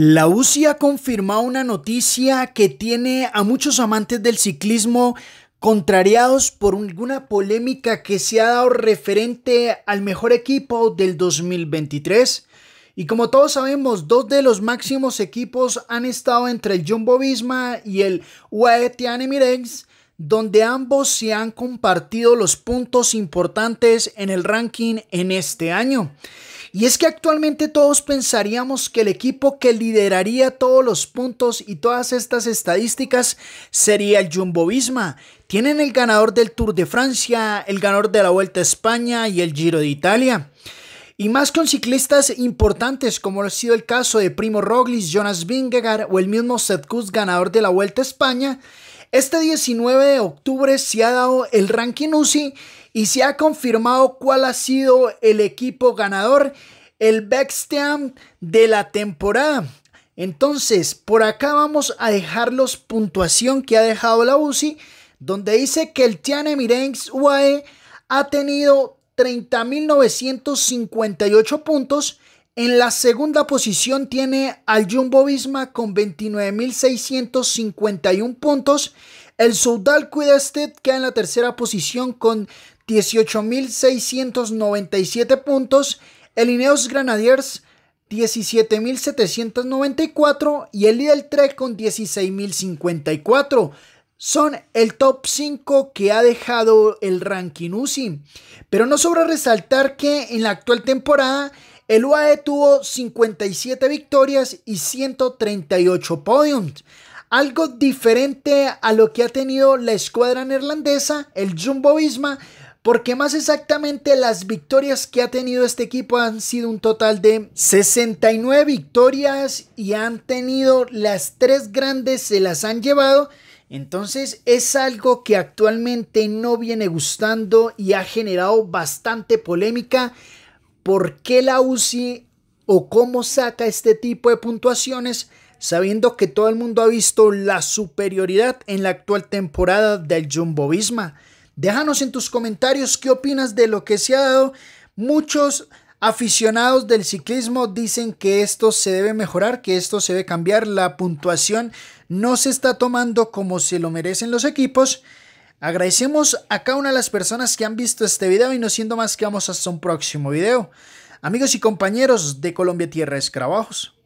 La UCI ha confirmado una noticia que tiene a muchos amantes del ciclismo contrariados por alguna polémica que se ha dado referente al mejor equipo del 2023. Y como todos sabemos, dos de los máximos equipos han estado entre el Jumbo Visma y el UAE Team Emirates, donde ambos se han compartido los puntos importantes en el ranking en este año. Y es que actualmente todos pensaríamos que el equipo que lideraría todos los puntos y todas estas estadísticas sería el Jumbo Visma. Tienen el ganador del Tour de Francia, el ganador de la Vuelta a España y el Giro de Italia. Y más con ciclistas importantes como ha sido el caso de Primo Roglic, Jonas Vingegaard o el mismo Seth ganador de la Vuelta a España, este 19 de octubre se ha dado el ranking UCI y se ha confirmado cuál ha sido el equipo ganador, el Bextam de la temporada. Entonces, por acá vamos a dejar los puntuación que ha dejado la UCI, donde dice que el Tiane UAE ha tenido 30.958 puntos. En la segunda posición tiene al Jumbo Visma con 29.651 puntos. El Soudal Quidested queda en la tercera posición con 18.697 puntos. El Ineos Granadiers 17.794 y el Lidl Trek con 16.054. Son el top 5 que ha dejado el ranking UCI. Pero no sobra resaltar que en la actual temporada el UAE tuvo 57 victorias y 138 podiums. Algo diferente a lo que ha tenido la escuadra neerlandesa, el Jumbo Visma, porque más exactamente las victorias que ha tenido este equipo han sido un total de 69 victorias y han tenido las tres grandes, se las han llevado. Entonces es algo que actualmente no viene gustando y ha generado bastante polémica. ¿Por qué la UCI o cómo saca este tipo de puntuaciones? sabiendo que todo el mundo ha visto la superioridad en la actual temporada del Jumbo Visma. Déjanos en tus comentarios qué opinas de lo que se ha dado. Muchos aficionados del ciclismo dicen que esto se debe mejorar, que esto se debe cambiar. La puntuación no se está tomando como se lo merecen los equipos. Agradecemos a cada una de las personas que han visto este video y no siendo más que vamos hasta un próximo video. Amigos y compañeros de Colombia Tierra Escrabajos